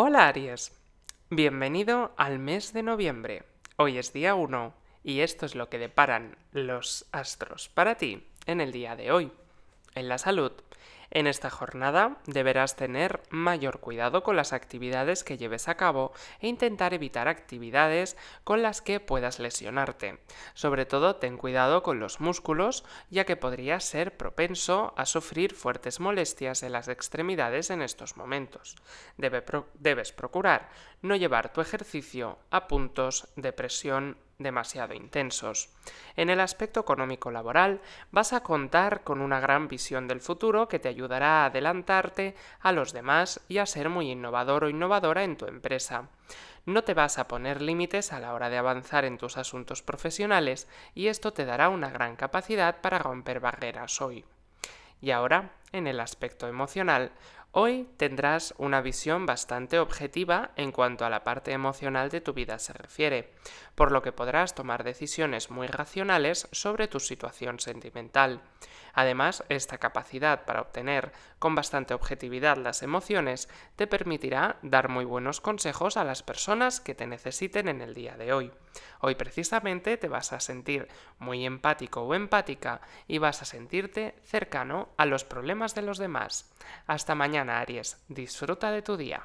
Hola Aries, bienvenido al mes de noviembre. Hoy es día 1 y esto es lo que deparan los astros para ti en el día de hoy. En la salud en esta jornada deberás tener mayor cuidado con las actividades que lleves a cabo e intentar evitar actividades con las que puedas lesionarte. Sobre todo ten cuidado con los músculos ya que podrías ser propenso a sufrir fuertes molestias en las extremidades en estos momentos. debes procurar no llevar tu ejercicio a puntos de presión demasiado intensos. En el aspecto económico laboral, vas a contar con una gran visión del futuro que te ayudará a adelantarte a los demás y a ser muy innovador o innovadora en tu empresa. No te vas a poner límites a la hora de avanzar en tus asuntos profesionales y esto te dará una gran capacidad para romper barreras hoy. Y ahora, en el aspecto emocional, Hoy tendrás una visión bastante objetiva en cuanto a la parte emocional de tu vida se refiere, por lo que podrás tomar decisiones muy racionales sobre tu situación sentimental. Además, esta capacidad para obtener con bastante objetividad las emociones te permitirá dar muy buenos consejos a las personas que te necesiten en el día de hoy. Hoy precisamente te vas a sentir muy empático o empática y vas a sentirte cercano a los problemas de los demás. Hasta mañana Aries. Disfruta de tu día.